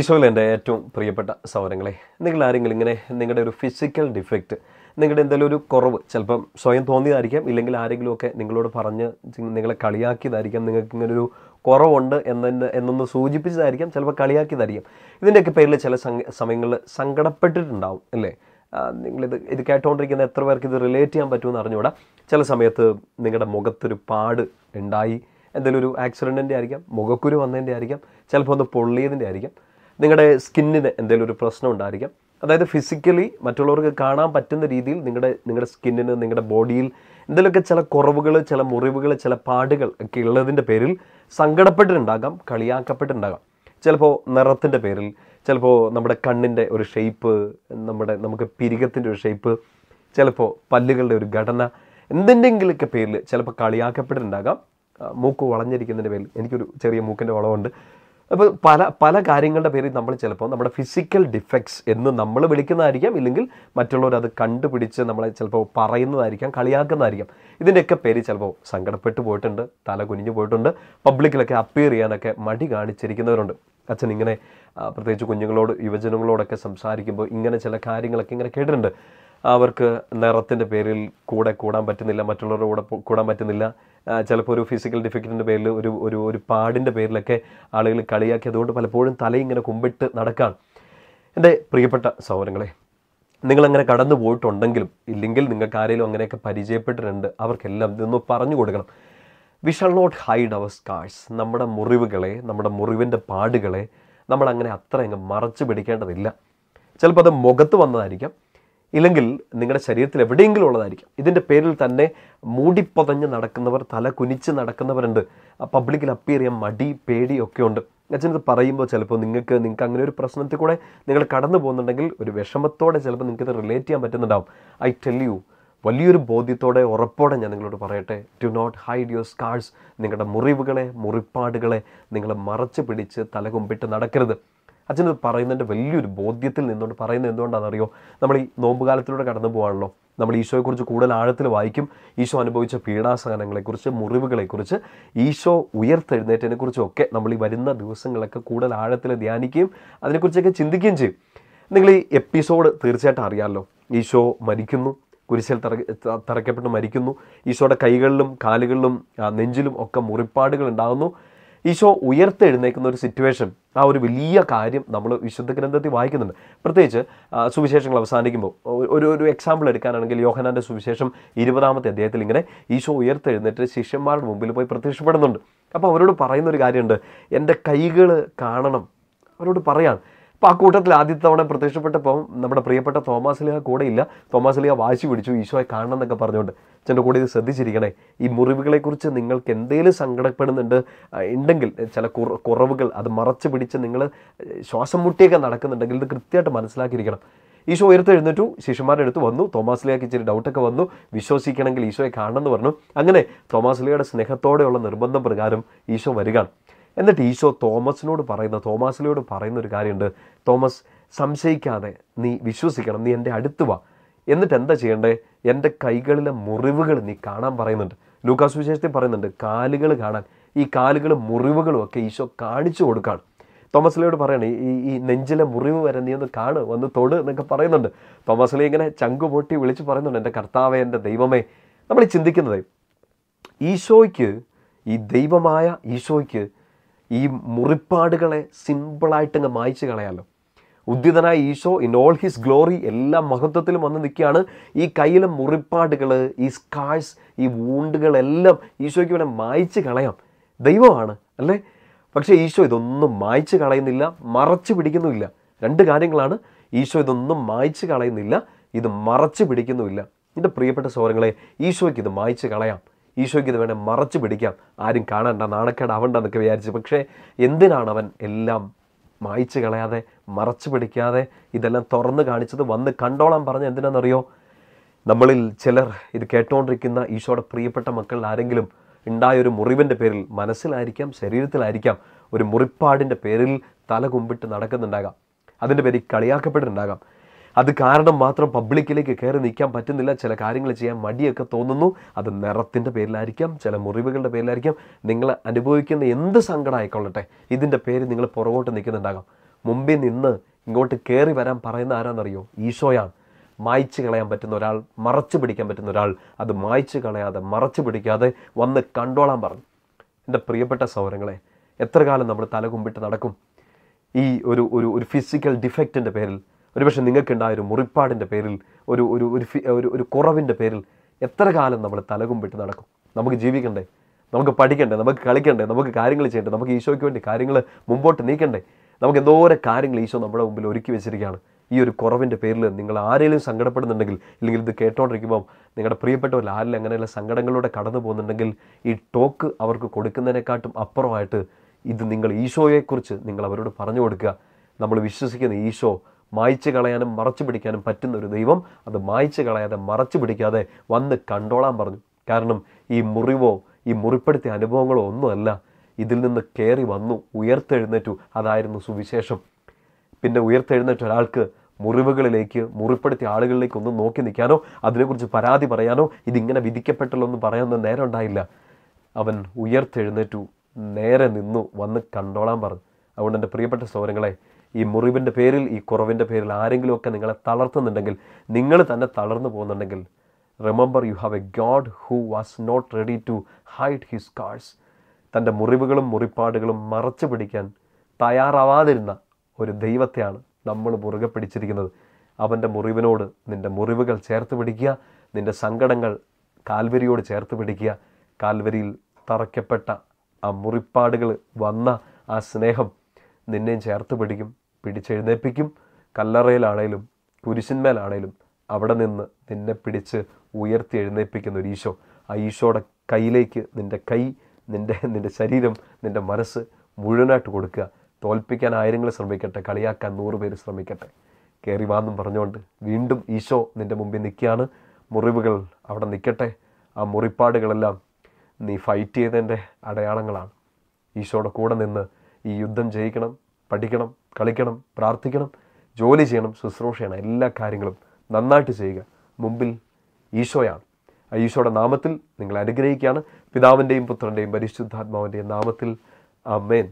ഈശോയിൽ എൻ്റെ ഏറ്റവും പ്രിയപ്പെട്ട സൗരങ്ങളെ നിങ്ങൾ ആരെങ്കിലും ഇങ്ങനെ നിങ്ങളുടെ ഒരു ഫിസിക്കൽ ഡിഫക്റ്റ് നിങ്ങളുടെ എന്തെങ്കിലും ഒരു കുറവ് ചിലപ്പം സ്വയം തോന്നിയതായിരിക്കാം ഇല്ലെങ്കിൽ ആരെങ്കിലുമൊക്കെ നിങ്ങളോട് പറഞ്ഞ് നിങ്ങളെ കളിയാക്കിയതായിരിക്കാം നിങ്ങൾക്ക് ഇങ്ങനെ ഒരു കുറവുണ്ട് എന്നെ എന്നൊന്ന് സൂചിപ്പിച്ചതായിരിക്കാം ചിലപ്പോൾ കളിയാക്കിയതായിരിക്കും ഇതിൻ്റെയൊക്കെ പേരിൽ ചില സമയങ്ങളിൽ സങ്കടപ്പെട്ടിട്ടുണ്ടാവും അല്ലേ നിങ്ങളിത് ഇത് കേട്ടുകൊണ്ടിരിക്കുന്ന എത്ര പേർക്ക് ഇത് റിലേറ്റ് ചെയ്യാൻ പറ്റുമെന്ന് അറിഞ്ഞുകൂടാ ചില സമയത്ത് നിങ്ങളുടെ മുഖത്തൊരു പാട് ഉണ്ടായി എന്തെങ്കിലും ഒരു ആക്സിഡൻറ്റിൻ്റെ ആയിരിക്കാം മുഖക്കുരു വന്നതിൻ്റെ ആയിരിക്കാം ചിലപ്പോൾ ഒന്ന് പൊള്ളിയതിൻ്റെ ആയിരിക്കാം നിങ്ങളുടെ സ്കിന്നിന് എന്തെങ്കിലും ഒരു പ്രശ്നം ഉണ്ടായിരിക്കാം അതായത് ഫിസിക്കലി മറ്റുള്ളവർക്ക് കാണാൻ പറ്റുന്ന രീതിയിൽ നിങ്ങളുടെ നിങ്ങളുടെ സ്കിന്നിന് നിങ്ങളുടെ ബോഡിയിൽ എന്തെങ്കിലുമൊക്കെ ചില കുറവുകൾ ചില മുറിവുകൾ ചില പാടുകൾ ഒക്കെ ഉള്ളതിൻ്റെ പേരിൽ സങ്കടപ്പെട്ടിട്ടുണ്ടാകാം കളിയാക്കപ്പെട്ടിട്ടുണ്ടാകാം ചിലപ്പോൾ നിറത്തിൻ്റെ പേരിൽ ചിലപ്പോൾ നമ്മുടെ കണ്ണിൻ്റെ ഒരു ഷേപ്പ് നമ്മുടെ നമുക്ക് പിരികത്തിൻ്റെ ഒരു ഷേപ്പ് ചിലപ്പോൾ പല്ലുകളുടെ ഒരു ഘടന എന്തെങ്കിലുമൊക്കെ പേരിൽ ചിലപ്പോൾ കളിയാക്കപ്പെട്ടിട്ടുണ്ടാകാം മൂക്ക് വളഞ്ഞിരിക്കുന്നതിൻ്റെ പേരിൽ എനിക്കൊരു ചെറിയ മൂക്കിൻ്റെ വളവുണ്ട് അപ്പോൾ പല പല കാര്യങ്ങളുടെ പേരിൽ നമ്മൾ ചിലപ്പോൾ നമ്മുടെ ഫിസിക്കൽ ഡിഫക്ട്സ് എന്ന് നമ്മൾ വിളിക്കുന്നതായിരിക്കാം ഇല്ലെങ്കിൽ മറ്റുള്ളവർ അത് കണ്ടുപിടിച്ച് നമ്മളെ ചിലപ്പോൾ പറയുന്നതായിരിക്കാം കളിയാക്കുന്നതായിരിക്കാം ഇതിൻ്റെയൊക്കെ പേര് ചിലപ്പോൾ സങ്കടപ്പെട്ടു പോയിട്ടുണ്ട് തല കുനിഞ്ഞു പോയിട്ടുണ്ട് പബ്ലിക്കിലൊക്കെ അപ്പിയർ ചെയ്യാനൊക്കെ മടി കാണിച്ചിരിക്കുന്നവരുണ്ട് അച്ഛൻ ഇങ്ങനെ പ്രത്യേകിച്ച് കുഞ്ഞുങ്ങളോട് യുവജനങ്ങളോടൊക്കെ സംസാരിക്കുമ്പോൾ ഇങ്ങനെ ചില കാര്യങ്ങളൊക്കെ ഇങ്ങനെ കേട്ടിട്ടുണ്ട് അവർക്ക് നിറത്തിൻ്റെ പേരിൽ കൂടെ കൂടാൻ പറ്റുന്നില്ല മറ്റുള്ളവരുടെ കൂടെ കൂടാൻ പറ്റുന്നില്ല ചിലപ്പോൾ ഒരു ഫിസിക്കൽ ഡിഫിക്കറ്റിൻ്റെ പേരിൽ ഒരു ഒരു ഒരു പാടിൻ്റെ പേരിലൊക്കെ ആളുകൾ കളിയാക്കി അതുകൊണ്ട് പലപ്പോഴും തല ഇങ്ങനെ കുമ്പിട്ട് നടക്കാണ് എൻ്റെ പ്രിയപ്പെട്ട സൗകര്യങ്ങളെ നിങ്ങളങ്ങനെ കടന്നു പോയിട്ടുണ്ടെങ്കിലും ഇല്ലെങ്കിൽ നിങ്ങൾക്ക് ആരെങ്കിലും അങ്ങനെയൊക്കെ പരിചയപ്പെട്ടിട്ടുണ്ട് അവർക്കെല്ലാം ഇതൊന്ന് പറഞ്ഞു കൊടുക്കണം we shall not hide our scars നമ്മുടെ മുറിവുകളെ നമ്മുടെ മുറിവിൻ്റെ പാടുകളെ നമ്മളങ്ങനെ അത്ര അങ്ങ് മറച്ചു പിടിക്കേണ്ടതില്ല ചിലപ്പോൾ അത് മുഖത്ത് വന്നതായിരിക്കാം ഇല്ലെങ്കിൽ നിങ്ങളുടെ ശരീരത്തിൽ എവിടെയെങ്കിലും ഉള്ളതായിരിക്കും ഇതിൻ്റെ പേരിൽ തന്നെ മൂടിപ്പൊതഞ്ഞ് നടക്കുന്നവർ തല കുനിച്ച് നടക്കുന്നവരുണ്ട് പബ്ലിക്കിൽ അപ്പിയർ ചെയ്യാൻ മടി പേടി ഒക്കെ ഉണ്ട് അച്ഛനത് പറയുമ്പോൾ ചിലപ്പോൾ നിങ്ങൾക്ക് നിങ്ങൾക്ക് അങ്ങനെ ഒരു പ്രശ്നത്തിൽ കൂടെ നിങ്ങൾ കടന്നു പോകുന്നുണ്ടെങ്കിൽ ഒരു വിഷമത്തോടെ ചിലപ്പോൾ നിങ്ങൾക്കിത് റിലേറ്റ് ചെയ്യാൻ പറ്റുന്നുണ്ടാവും ഐ ടെൽ യു വലിയൊരു ബോധ്യത്തോടെ ഉറപ്പോടെ ഞാൻ നിങ്ങളോട് പറയട്ടെ to not hide your scars നിങ്ങളുടെ മുറിവുകളെ മുറിപ്പാടുകളെ നിങ്ങൾ മറച്ചു പിടിച്ച് തലകുമ്പിട്ട് നടക്കരുത് അച്ഛനത് പറയുന്നതിൻ്റെ വലിയൊരു ബോധ്യത്തിൽ നിന്നുകൊണ്ട് പറയുന്നത് എന്തുകൊണ്ടാണെന്നറിയോ നമ്മൾ ഈ നോമ്പുകാലത്തിലൂടെ കടന്നു പോകാണല്ലോ നമ്മൾ ഈശോയെക്കുറിച്ച് കൂടുതൽ ആഴത്തിൽ വായിക്കും ഈശോ അനുഭവിച്ച പീഡാസഹനങ്ങളെക്കുറിച്ച് മുറിവുകളെക്കുറിച്ച് ഈശോ ഉയർത്തെഴുന്നേറ്റതിനെക്കുറിച്ചൊക്കെ നമ്മൾ ഈ വരുന്ന ദിവസങ്ങളൊക്കെ കൂടുതൽ ആഴത്തിൽ ധ്യാനിക്കുകയും അതിനെക്കുറിച്ചൊക്കെ ചിന്തിക്കുകയും ചെയ്യും നിങ്ങൾ ഈ എപ്പിസോഡ് തീർച്ചയായിട്ടും അറിയാമല്ലോ ഈശോ മരിക്കുന്നു കുരിശിൽ തറയ്ക്കപ്പെട്ട് മരിക്കുന്നു ഈശോയുടെ കൈകളിലും കാലുകളിലും നെഞ്ചിലും ഒക്കെ മുറിപ്പാടുകൾ ഉണ്ടാകുന്നു ഈശോ ഉയർത്തെഴുന്നേക്കുന്ന ഒരു സിറ്റുവേഷൻ ആ ഒരു വലിയ കാര്യം നമ്മൾ വിശുദ്ധ ഗ്രന്ഥത്തിൽ വായിക്കുന്നുണ്ട് പ്രത്യേകിച്ച് സുവിശേഷങ്ങൾ അവസാനിക്കുമ്പോൾ ഒരു ഒരു എക്സാമ്പിൾ എടുക്കാനാണെങ്കിൽ യോഹനാൻ്റെ സുവിശേഷം ഇരുപതാമത്തെ അദ്ദേഹത്തിൽ ഇങ്ങനെ ഈശോ ഉയർത്തെഴുന്നേറ്റ് ശിഷ്യന്മാരുടെ മുമ്പിൽ പോയി പ്രത്യക്ഷപ്പെടുന്നുണ്ട് അപ്പോൾ അവരോട് പറയുന്നൊരു കാര്യമുണ്ട് എൻ്റെ കൈകൾ കാണണം അവരോട് പറയാൻ അപ്പോൾ ആ കൂട്ടത്തിൽ ആദ്യത്തെ തവണ പ്രത്യക്ഷപ്പെട്ടപ്പോൾ നമ്മുടെ പ്രിയപ്പെട്ട തോമസ് ലിഹ കൂടെ ഇല്ല തോമസ് ലിഹ വാശി പിടിച്ചു ഈശോയെ കാണണം എന്നൊക്കെ പറഞ്ഞുകൊണ്ട് ചെൻ്റെ കൂടെ ഇത് ശ്രദ്ധിച്ചിരിക്കണേ ഈ മുറിവുകളെക്കുറിച്ച് നിങ്ങൾക്ക് എന്തെങ്കിലും സങ്കടപ്പെടുന്നുണ്ട് ഉണ്ടെങ്കിൽ ചില കുറവുകൾ അത് മറച്ചു പിടിച്ച് നിങ്ങൾ ശ്വാസം മുട്ടിയൊക്കെ നടക്കുന്നുണ്ടെങ്കിൽ ഇത് കൃത്യമായിട്ട് മനസ്സിലാക്കിയിരിക്കണം ഈശോ ഉയർത്തെഴുന്നേറ്റു ശിഷ്യന്മാരുടെ അടുത്ത് വന്നു ലിയാക്ക് ഇച്ചിരി ഡൗട്ടൊക്കെ വന്നു വിശ്വസിക്കണമെങ്കിൽ ഈശോയെ കാണണമെന്ന് പറഞ്ഞു അങ്ങനെ ലിയയുടെ സ്നേഹത്തോടെയുള്ള നിർബന്ധം പ്രകാരം ഈശോ വരികയാണ് എന്നിട്ട് ഈശോ തോമസിനോട് പറയുന്ന തോമാസിലോട് പറയുന്ന ഒരു കാര്യമുണ്ട് തോമസ് സംശയിക്കാതെ നീ വിശ്വസിക്കണം നീ എൻ്റെ അടുത്ത് വാ എന്നിട്ട് എന്താ ചെയ്യേണ്ടേ എൻ്റെ കൈകളിലെ മുറിവുകൾ നീ കാണാൻ പറയുന്നുണ്ട് ലൂക്കാസ് വിശേഷത്തിൽ പറയുന്നുണ്ട് കാലുകൾ കാണാൻ ഈ കാലുകളും മുറിവുകളും ഒക്കെ ഈശോ കാണിച്ചു കൊടുക്കുകയാണ് തോമസ്ലിയോട് പറയണേ ഈ ഈ നെഞ്ചിലെ മുറിവ് വരെ നീ ഒന്ന് കാണ് ഒന്ന് തൊട് എന്നൊക്കെ പറയുന്നുണ്ട് തോമസ്ലി ഇങ്ങനെ ചങ്കു പൊട്ടി വിളിച്ച് പറയുന്നുണ്ട് എൻ്റെ കർത്താവേ എൻ്റെ ദൈവമേ നമ്മൾ ചിന്തിക്കുന്നത് ഈശോയ്ക്ക് ഈ ദൈവമായ ഈശോയ്ക്ക് ഈ മുറിപ്പാടുകളെ സിമ്പിളായിട്ട് അങ്ങ് മായ്ച്ചു കളയാലോ ഉദ്യതനായ Eesho in all his glory എല്ലാ മഹത്വത്തിലും വന്ന് നിൽക്കുകയാണ് ഈ കയ്യിലെ മുറിപ്പാടുകൾ ഈ സ്കാഴ്സ് ഈ വൂണ്ടുകളെല്ലാം ഈശോയ്ക്ക് ഇവിടെ മായ്ച്ചു കളയാം ദൈവമാണ് അല്ലേ പക്ഷേ ഈശോ ഇതൊന്നും മായ്ച്ചു കളയുന്നില്ല മറച്ചു പിടിക്കുന്നുമില്ല രണ്ട് കാര്യങ്ങളാണ് ഈശോ ഇതൊന്നും മായ്ച്ചു കളയുന്നില്ല ഇത് മറച്ചു പിടിക്കുന്നുമില്ല എൻ്റെ പ്രിയപ്പെട്ട സൗരങ്ങളെ ഈശോയ്ക്ക് ഇത് മായ്ച്ചു കളയാം ഈശോയ്ക്ക് ഇത് വേണേൽ മറച്ചു പിടിക്കാം ആരും കാണണ്ട ആവണ്ട എന്നൊക്കെ വിചാരിച്ച് പക്ഷേ എന്തിനാണ് അവൻ എല്ലാം മായ്ച്ചു കളയാതെ മറച്ചു പിടിക്കാതെ ഇതെല്ലാം തുറന്നു കാണിച്ചത് വന്ന് കണ്ടോളാൻ പറഞ്ഞ എന്തിനാണെന്നറിയോ നമ്മളിൽ ചിലർ ഇത് കേട്ടുകൊണ്ടിരിക്കുന്ന ഈശോയുടെ പ്രിയപ്പെട്ട മക്കളിൽ ആരെങ്കിലും ഉണ്ടായൊരു മുറിവിൻ്റെ പേരിൽ മനസ്സിലായിരിക്കാം ശരീരത്തിലായിരിക്കാം ഒരു മുറിപ്പാടിൻ്റെ പേരിൽ തല കുമ്പിട്ട് നടക്കുന്നുണ്ടാകാം അതിൻ്റെ പേരിൽ കളിയാക്കപ്പെട്ടിട്ടുണ്ടാകാം അത് കാരണം മാത്രം പബ്ലിക്കിലേക്ക് കയറി നിൽക്കാൻ പറ്റുന്നില്ല ചില കാര്യങ്ങൾ ചെയ്യാൻ മടിയൊക്കെ തോന്നുന്നു അത് നിറത്തിൻ്റെ പേരിലായിരിക്കാം ചില മുറിവുകളുടെ പേരിലായിരിക്കാം നിങ്ങൾ അനുഭവിക്കുന്ന എന്ത് ആയിക്കൊള്ളട്ടെ ഇതിൻ്റെ പേര് നിങ്ങൾ പുറകോട്ട് നിൽക്കുന്നുണ്ടാകാം മുമ്പിൽ നിന്ന് ഇങ്ങോട്ട് കയറി വരാൻ പറയുന്ന ആരാന്നറിയോ ഈശോയാണ് മായ്ച്ചു കളയാൻ പറ്റുന്ന ഒരാൾ മറച്ചു പിടിക്കാൻ പറ്റുന്ന ഒരാൾ അത് മായ്ച്ചു കളയാതെ മറച്ചു പിടിക്കാതെ വന്ന് കണ്ടോളാൻ പറഞ്ഞു എൻ്റെ പ്രിയപ്പെട്ട സൗരങ്ങളെ എത്ര കാലം നമ്മൾ തലകുമ്പിട്ട് നടക്കും ഈ ഒരു ഒരു ഒരു ഫിസിക്കൽ ഡിഫക്റ്റിൻ്റെ പേരിൽ ഒരുപക്ഷെ നിങ്ങൾക്കുണ്ടായ ഒരു മുറിപ്പാടിൻ്റെ പേരിൽ ഒരു ഒരു ഒരു ഒരു കുറവിൻ്റെ പേരിൽ എത്ര കാലം നമ്മൾ തലകുമ്പിട്ട് നടക്കും നമുക്ക് ജീവിക്കണ്ടേ നമുക്ക് പഠിക്കണ്ടേ നമുക്ക് കളിക്കണ്ടേ നമുക്ക് കാര്യങ്ങൾ ചെയ്യണ്ടേ നമുക്ക് ഈശോയ്ക്ക് വേണ്ടി കാര്യങ്ങൾ മുമ്പോട്ട് നീക്കണ്ടേ നമുക്ക് എന്തോരം കാര്യങ്ങൾ ഈശോ നമ്മുടെ മുമ്പിൽ ഒരുക്കി വെച്ചിരിക്കുകയാണ് ഈ ഒരു കുറവിൻ്റെ പേരിൽ നിങ്ങൾ ആരെങ്കിലും സങ്കടപ്പെടുന്നുണ്ടെങ്കിൽ അല്ലെങ്കിൽ ഇത് കേട്ടോണ്ടിരിക്കുമ്പോൾ നിങ്ങളുടെ പ്രിയപ്പെട്ടവരിൽ ആരെങ്കിലും അങ്ങനെയുള്ള സങ്കടങ്ങളിലൂടെ കടന്നു പോകുന്നുണ്ടെങ്കിൽ ഈ ടോക്ക് അവർക്ക് കൊടുക്കുന്നതിനെക്കാട്ടും അപ്പുറമായിട്ട് ഇത് നിങ്ങൾ ഈശോയെക്കുറിച്ച് നിങ്ങൾ അവരോട് പറഞ്ഞു കൊടുക്കുക നമ്മൾ വിശ്വസിക്കുന്ന ഈശോ മായ്ച്ചു കളയാനും മറച്ചു പിടിക്കാനും പറ്റുന്ന ഒരു ദൈവം അത് മായ്ച്ചു കളയാതെ മറച്ചു പിടിക്കാതെ വന്ന് കണ്ടോളാൻ പറഞ്ഞു കാരണം ഈ മുറിവോ ഈ മുറിപ്പെടുത്തിയ അനുഭവങ്ങളോ ഒന്നുമല്ല ഇതിൽ നിന്ന് കയറി വന്നു ഉയർത്തെഴുന്നേറ്റു അതായിരുന്നു സുവിശേഷം പിന്നെ ഉയർത്തെഴുന്നേറ്റ ഒരാൾക്ക് മുറിവുകളിലേക്ക് മുറിപ്പെടുത്തിയ ആളുകളിലേക്ക് ഒന്ന് നോക്കി നിൽക്കാനോ അതിനെക്കുറിച്ച് പരാതി പറയാനോ ഇതിങ്ങനെ വിധിക്കപ്പെട്ടല്ലോ എന്ന് പറയാനൊന്നും നേരം ഉണ്ടായില്ല അവൻ ഉയർത്തെഴുന്നേറ്റു നേരെ നിന്നു വന്ന് കണ്ടോളാൻ പറഞ്ഞു അതുകൊണ്ട് എൻ്റെ പ്രിയപ്പെട്ട സൗരങ്ങളെ ഈ മുറിവിൻ്റെ പേരിൽ ഈ കുറവിൻ്റെ പേരിൽ ആരെങ്കിലുമൊക്കെ നിങ്ങളെ തളർത്തുന്നുണ്ടെങ്കിൽ നിങ്ങൾ തന്നെ തളർന്നു പോകുന്നുണ്ടെങ്കിൽ remember you have a God who was not ready to hide his scars തൻ്റെ മുറിവുകളും മുറിപ്പാടുകളും മറച്ചു പിടിക്കാൻ തയ്യാറാവാതിരുന്ന ഒരു ദൈവത്തെയാണ് നമ്മൾ മുറുകെ പിടിച്ചിരിക്കുന്നത് അവൻ്റെ മുറിവിനോട് നിൻ്റെ മുറിവുകൾ ചേർത്ത് പിടിക്കുക നിൻ്റെ സങ്കടങ്ങൾ കാൽവരിയോട് ചേർത്ത് പിടിക്കുക കാൽവരിയിൽ തറയ്ക്കപ്പെട്ട ആ മുറിപ്പാടുകൾ വന്ന ആ സ്നേഹം നിന്നെയും ചേർത്ത് പിടിക്കും പിടിച്ചെഴുന്നേപ്പിക്കും കല്ലറയിലാണേലും കുരിശിന്മേലാണേലും അവിടെ നിന്ന് നിന്നെ പിടിച്ച് ഉയർത്തി എഴുന്നേൽപ്പിക്കുന്ന ഒരു ഈശോ ആ ഈശോയുടെ കയ്യിലേക്ക് നിൻ്റെ കൈ നിൻ്റെ നിൻ്റെ ശരീരം നിൻ്റെ മനസ്സ് മുഴുവനായിട്ട് കൊടുക്കുക തോൽപ്പിക്കാൻ ആയിരങ്ങൾ ശ്രമിക്കട്ടെ കളിയാക്കാൻ നൂറ് പേര് ശ്രമിക്കട്ടെ കയറി വാന്നും പറഞ്ഞുകൊണ്ട് വീണ്ടും ഈശോ നിൻ്റെ മുമ്പിൽ നിൽക്കുകയാണ് മുറിവുകൾ അവിടെ നിൽക്കട്ടെ ആ മുറിപ്പാടുകളെല്ലാം നീ ഫൈറ്റ് ചെയ്തതിൻ്റെ അടയാളങ്ങളാണ് ഈശോയുടെ കൂടെ നിന്ന് ഈ യുദ്ധം ജയിക്കണം പഠിക്കണം കളിക്കണം പ്രാർത്ഥിക്കണം ജോലി ചെയ്യണം ശുശ്രൂഷ ചെയ്യണം എല്ലാ കാര്യങ്ങളും നന്നായിട്ട് ചെയ്യുക മുമ്പിൽ ഈശോയാണ് ആ ഈശോയുടെ നാമത്തിൽ നിങ്ങളെ അനുഗ്രഹിക്കുകയാണ് പിതാവിൻ്റെയും പുത്രൻ്റെയും പരിശുദ്ധാത്മാവിൻ്റെയും നാമത്തിൽ അമ്മേൻ